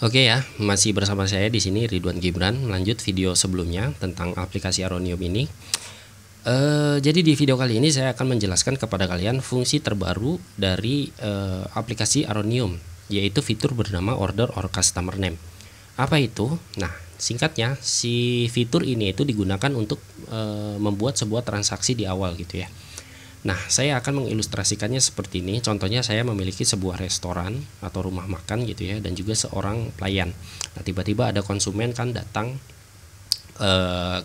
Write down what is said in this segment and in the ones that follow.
Oke ya, masih bersama saya di sini Ridwan Gibran. Lanjut video sebelumnya tentang aplikasi Aronium ini. E, jadi di video kali ini saya akan menjelaskan kepada kalian fungsi terbaru dari e, aplikasi Aronium, yaitu fitur bernama Order or Customer Name. Apa itu? Nah, singkatnya si fitur ini itu digunakan untuk e, membuat sebuah transaksi di awal gitu ya. Nah, saya akan mengilustrasikannya seperti ini. Contohnya saya memiliki sebuah restoran atau rumah makan gitu ya dan juga seorang pelayan. Nah, tiba-tiba ada konsumen kan datang e,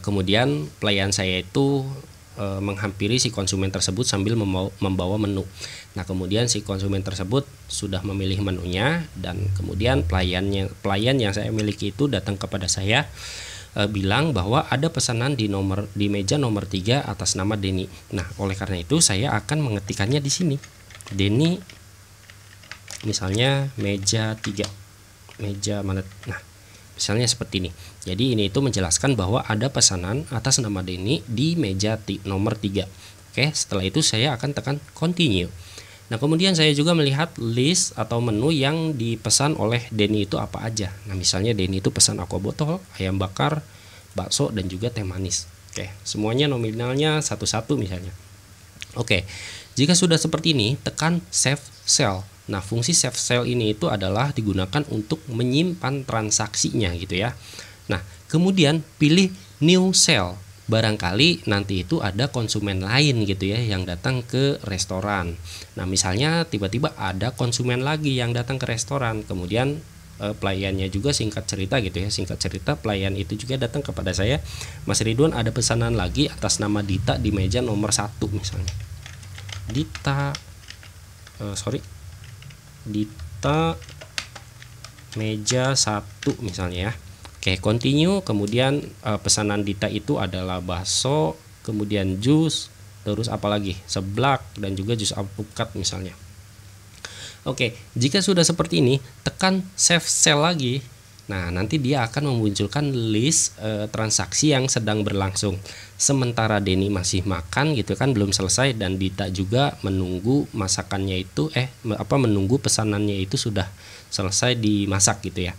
kemudian pelayan saya itu e, menghampiri si konsumen tersebut sambil membawa menu. Nah, kemudian si konsumen tersebut sudah memilih menunya dan kemudian pelayannya pelayan yang saya miliki itu datang kepada saya e, bilang bahwa ada pesanan di nomor di meja nomor 3 atas nama Denny. Nah, oleh karena itu saya akan mengetikannya di sini. Denny misalnya meja 3. Meja mana? Nah, misalnya seperti ini. Jadi ini itu menjelaskan bahwa ada pesanan atas nama Denny di meja nomor 3. Oke, setelah itu saya akan tekan continue. Nah, kemudian saya juga melihat list atau menu yang dipesan oleh Denny itu apa aja. Nah, misalnya Denny itu pesan aqua botol, ayam bakar, bakso dan juga teh manis. Oke, semuanya nominalnya satu-satu misalnya. Oke. Jika sudah seperti ini, tekan save cell. Nah, fungsi save cell ini itu adalah digunakan untuk menyimpan transaksinya gitu ya. Nah, kemudian pilih new cell barangkali nanti itu ada konsumen lain gitu ya yang datang ke restoran. Nah, misalnya tiba-tiba ada konsumen lagi yang datang ke restoran, kemudian eh, pelayannya juga singkat cerita gitu ya, singkat cerita pelayan itu juga datang kepada saya, Mas Ridwan ada pesanan lagi atas nama Dita di meja nomor satu misalnya. Dita eh, sorry Dita meja satu misalnya ya Oke, okay, continue. Kemudian uh, pesanan Dita itu adalah bakso, kemudian jus, terus apalagi seblak dan juga jus alpukat misalnya. Oke, okay, jika sudah seperti ini, tekan save cell lagi. Nah, nanti dia akan memunculkan list e, transaksi yang sedang berlangsung. Sementara Denny masih makan gitu kan belum selesai dan Dita juga menunggu masakannya itu eh apa menunggu pesanannya itu sudah selesai dimasak gitu ya.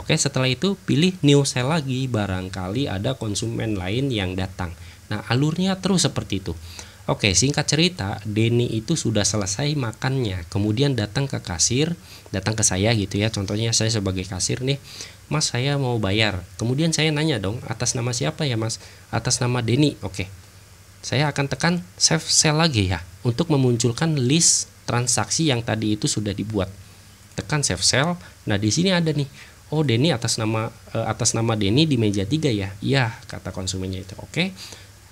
Oke, setelah itu pilih new sale lagi, barangkali ada konsumen lain yang datang. Nah, alurnya terus seperti itu. Oke, singkat cerita, Denny itu sudah selesai makannya, kemudian datang ke kasir, datang ke saya gitu ya. Contohnya saya sebagai kasir nih, Mas saya mau bayar. Kemudian saya nanya dong, atas nama siapa ya Mas? Atas nama Denny. Oke, saya akan tekan save sale lagi ya untuk memunculkan list transaksi yang tadi itu sudah dibuat. Tekan save sale. Nah di sini ada nih oh Denny atas nama uh, atas nama Denny di meja 3 ya iya kata konsumennya itu oke okay.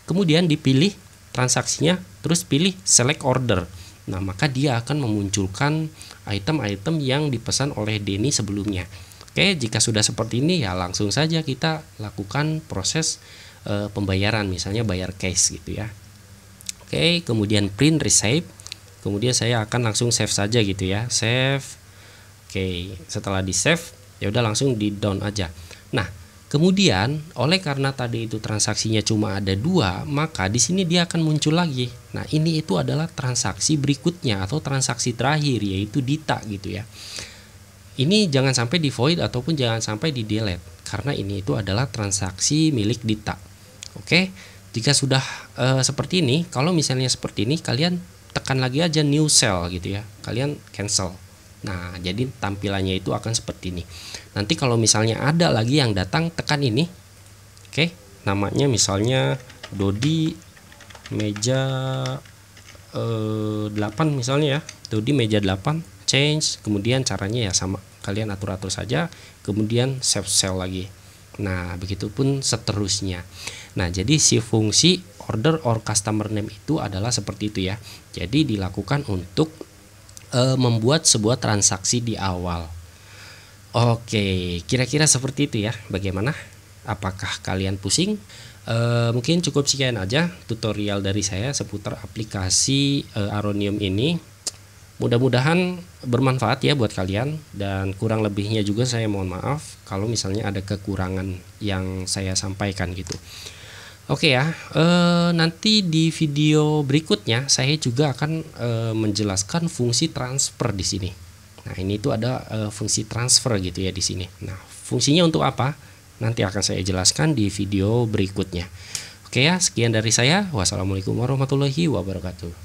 kemudian dipilih transaksinya terus pilih select order nah maka dia akan memunculkan item-item yang dipesan oleh Denny sebelumnya oke okay, jika sudah seperti ini ya langsung saja kita lakukan proses uh, pembayaran misalnya bayar cash gitu ya oke okay, kemudian print receipt kemudian saya akan langsung save saja gitu ya save Oke, okay, setelah di save, ya udah langsung di down aja nah kemudian oleh karena tadi itu transaksinya cuma ada dua maka di sini dia akan muncul lagi nah ini itu adalah transaksi berikutnya atau transaksi terakhir yaitu dita gitu ya ini jangan sampai di void ataupun jangan sampai di delete karena ini itu adalah transaksi milik Dita. Oke, jika sudah e, seperti ini, kalau misalnya seperti ini kalian tekan lagi aja new cell gitu ya. Kalian cancel. Nah, jadi tampilannya itu akan seperti ini. Nanti kalau misalnya ada lagi yang datang tekan ini. Oke, namanya misalnya Dodi meja eh, 8 misalnya ya. Dodi meja 8 change, kemudian caranya ya sama. Kalian atur-atur saja, kemudian save cell lagi. Nah, begitupun seterusnya. Nah, jadi si fungsi order or customer name itu adalah seperti itu ya. Jadi dilakukan untuk e, membuat sebuah transaksi di awal. Oke, kira-kira seperti itu ya. Bagaimana? Apakah kalian pusing? E, mungkin cukup sekian aja tutorial dari saya seputar aplikasi e, Aronium ini. Mudah-mudahan bermanfaat ya buat kalian dan kurang lebihnya juga saya mohon maaf kalau misalnya ada kekurangan yang saya sampaikan gitu. Oke ya, e, nanti di video berikutnya saya juga akan e, menjelaskan fungsi transfer di sini. Nah ini itu ada e, fungsi transfer gitu ya di sini. Nah fungsinya untuk apa? Nanti akan saya jelaskan di video berikutnya. Oke ya, sekian dari saya. Wassalamualaikum warahmatullahi wabarakatuh.